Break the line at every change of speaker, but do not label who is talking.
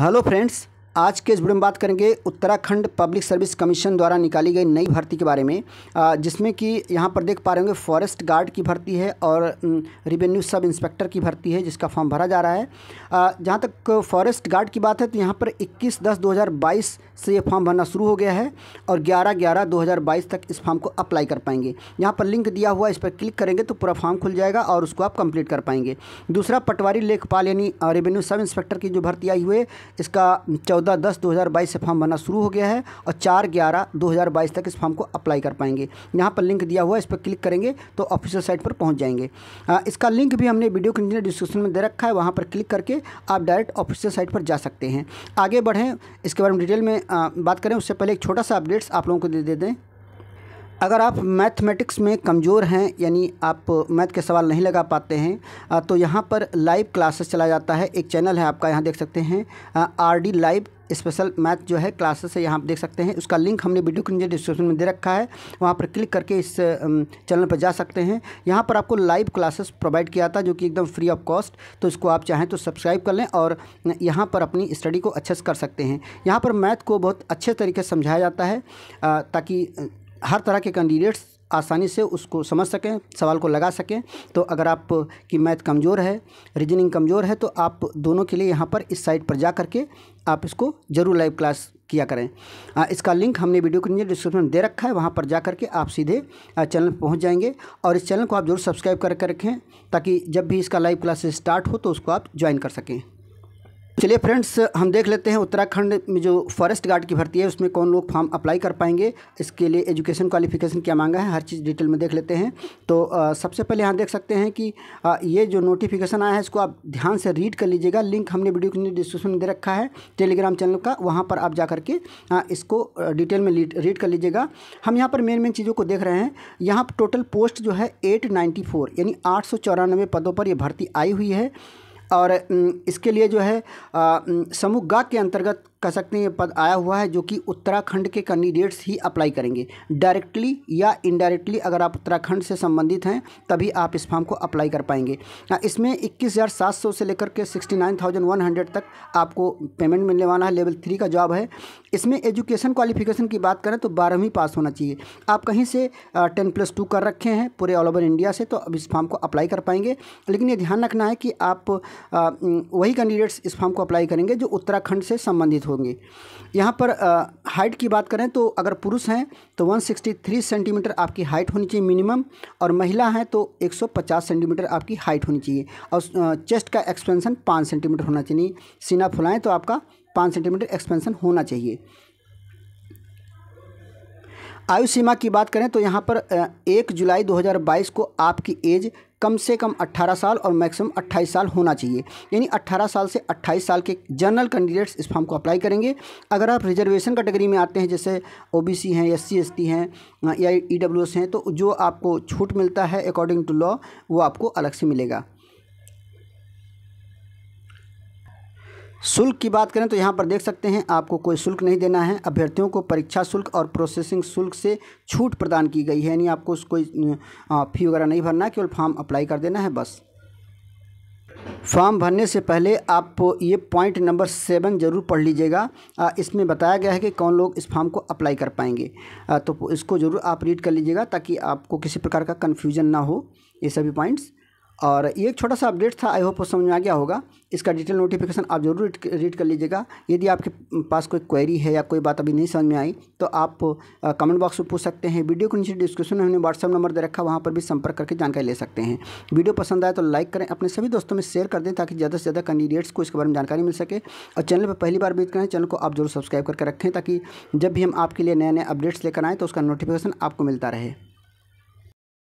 hello friends आज के इस वीडियो में बात करेंगे उत्तराखंड पब्लिक सर्विस कमीशन द्वारा निकाली गई नई भर्ती के बारे में जिसमें कि यहाँ पर देख पा रहे होंगे फॉरेस्ट गार्ड की भर्ती है और रिवेन्यू सब इंस्पेक्टर की भर्ती है जिसका फॉर्म भरा जा रहा है जहाँ तक फॉरेस्ट गार्ड की बात है तो यहाँ पर 21 दस 2022 से ये फॉर्म भरना शुरू हो गया है और ग्यारह ग्यारह दो तक इस फॉर्म को अप्लाई कर पाएंगे यहाँ पर लिंक दिया हुआ इस पर क्लिक करेंगे तो पूरा फॉर्म खुल जाएगा और उसको आप कंप्लीट कर पाएंगे दूसरा पटवारी लेखपाल यानी रेवेन्यू सब इंस्पेक्टर की जो भर्ती आई हुई है इसका चौदह दस दो हज़ार बाईस से फॉर्म भरना शुरू हो गया है और चार ग्यारह दो हज़ार बाईस तक इस फॉर्म को अप्लाई कर पाएंगे यहाँ पर लिंक दिया हुआ है इस पर क्लिक करेंगे तो ऑफिशियल साइट पर पहुँच जाएंगे इसका लिंक भी हमने वीडियो के नीचे डिस्क्रिप्शन में दे रखा है वहाँ पर क्लिक करके आप डायरेक्ट ऑफिशियल साइट पर जा सकते हैं आगे बढ़ें इसके बारे में डिटेल में बात करें उससे पहले एक छोटा सा अपडेट्स आप लोगों को दे दें अगर आप मैथमेटिक्स में कमज़ोर हैं यानी आप मैथ के सवाल नहीं लगा पाते हैं तो यहाँ पर लाइव क्लासेस चला जाता है एक चैनल है आपका यहाँ देख सकते हैं R D live special math जो है क्लासेस है यहाँ आप देख सकते हैं उसका लिंक हमने वीडियो के नीचे डिस्क्रिप्शन में दे रखा है वहाँ पर क्लिक करके इस चैनल पर जा सकते हैं यहाँ पर आपको लाइव क्लासेस प्रोवाइड किया था जो कि एकदम फ्री ऑफ कॉस्ट तो इसको आप चाहें तो सब्सक्राइब कर लें और यहाँ पर अपनी स्टडी को अच्छे से कर सकते हैं यहाँ पर मैथ को बहुत अच्छे तरीके से समझाया जाता है ताकि हर तरह के कैंडिडेट्स आसानी से उसको समझ सकें सवाल को लगा सकें तो अगर आप की मैथ कमज़ोर है रीजनिंग कमज़ोर है तो आप दोनों के लिए यहाँ पर इस साइट पर जा करके आप इसको ज़रूर लाइव क्लास किया करें आ, इसका लिंक हमने वीडियो के नीचे डिस्क्रिप्शन में दे रखा है वहाँ पर जा करके आप सीधे चैनल पर पहुँच जाएंगे और इस चैनल को आप जरूर सब्सक्राइब करके रखें ताकि जब भी इसका लाइव क्लासेस स्टार्ट हो तो उसको आप ज्वाइन कर सकें चलिए फ्रेंड्स हम देख लेते हैं उत्तराखंड में जो फॉरेस्ट गार्ड की भर्ती है उसमें कौन लोग फॉर्म अप्लाई कर पाएंगे इसके लिए एजुकेशन क्वालिफिकेशन क्या मांगा है हर चीज़ डिटेल में देख लेते हैं तो आ, सबसे पहले यहाँ देख सकते हैं कि आ, ये जो नोटिफिकेशन आया है इसको आप ध्यान से रीड कर लीजिएगा लिंक हमने वीडियो के डिस्क्रिप्शन में दे रखा है टेलीग्राम चैनल का वहाँ पर आप जा करके आ, इसको डिटेल में रीड कर लीजिएगा हम यहाँ पर मेन मेन चीज़ों को देख रहे हैं यहाँ टोटल पोस्ट जो है एट यानी आठ पदों पर ये भर्ती आई हुई है और इसके लिए जो है समूह ग के अंतर्गत कह सकते हैं ये पद आया हुआ है जो कि उत्तराखंड के कैंडिडेट्स ही अप्लाई करेंगे डायरेक्टली या इनडायरेक्टली अगर आप उत्तराखंड से संबंधित हैं तभी आप इस फॉर्म को अप्लाई कर पाएंगे हाँ, इसमें इक्कीस हज़ार सात सौ से लेकर के sixty nine thousand one hundred तक आपको पेमेंट मिलने वाला है लेवल थ्री का जॉब है इसमें एजुकेशन क्वालिफिकेशन की बात करें तो बारहवीं पास होना चाहिए आप कहीं से टेन प्लस टू कर रखे हैं पूरे ऑल ओवर इंडिया से तो अब इस फॉर्म को अप्लाई कर पाएंगे लेकिन ये ध्यान रखना है कि आप वही कैंडिडेट्स इस फॉर्म को अप्लाई करेंगे जो उत्तराखंड से संबंधित हो होंगे यहाँ पर हाइट की बात करें तो अगर पुरुष हैं तो 163 सेंटीमीटर आपकी हाइट होनी चाहिए मिनिमम और महिला हैं तो 150 सेंटीमीटर आपकी हाइट होनी चाहिए और चेस्ट का एक्सपेंसन पाँच सेंटीमीटर होना चाहिए सीना फुलाएं तो आपका पाँच सेंटीमीटर एक्सपेंसन होना चाहिए आयु सीमा की बात करें तो यहाँ पर एक जुलाई 2022 को आपकी एज कम से कम 18 साल और मैक्सिमम 28 साल होना चाहिए यानी 18 साल से 28 साल के जनरल कैंडिडेट्स इस फॉर्म को अप्लाई करेंगे अगर आप रिजर्वेशन कैटेगरी में आते हैं जैसे ओबीसी हैं एस सी हैं या ई हैं तो जो आपको छूट मिलता है अकॉर्डिंग टू लॉ वो आपको अलग से मिलेगा शुल्क की बात करें तो यहाँ पर देख सकते हैं आपको कोई शुल्क नहीं देना है अभ्यर्थियों को परीक्षा शुल्क और प्रोसेसिंग शुल्क से छूट प्रदान की गई है यानी आपको कोई फ़ी वगैरह नहीं भरना है केवल फॉर्म अप्लाई कर देना है बस फॉर्म भरने से पहले आप ये पॉइंट नंबर सेवन ज़रूर पढ़ लीजिएगा इसमें बताया गया है कि कौन लोग इस फॉर्म को अप्लाई कर पाएंगे तो इसको ज़रूर आप रीड कर लीजिएगा ताकि आपको किसी प्रकार का कन्फ्यूजन ना हो ये सभी पॉइंट्स और ये एक छोटा सा अपडेट था आई होप समझ में आ गया होगा इसका डिटेल नोटिफिकेशन आप जरूर रीड कर लीजिएगा यदि आपके पास कोई क्वेरी है या कोई बात अभी नहीं समझ में आई तो आप कमेंट बॉक्स में पूछ सकते हैं वीडियो के नीचे डिस्क्रिप्शन में हमने व्हाट्सअप नंबर दे रखा वहाँ पर भी संपर्क करके जानकारी ले सकते हैं वीडियो पसंद आए तो लाइक करें अपने सभी दोस्तों में शेयर कर दें ताकि ज़्यादा से ज़्यादा कैंडिडेट्स को इसके बारे में जानकारी मिल सके और चैनल पर पहली बार बीत करें चैनल को आप जरूर सब्सक्राइब करके रखें ताकि जब भी हम आपके लिए नए नए अपडेट्स लेकर आएँ तो उसका नोटिफिकेशन आपको मिलता रहे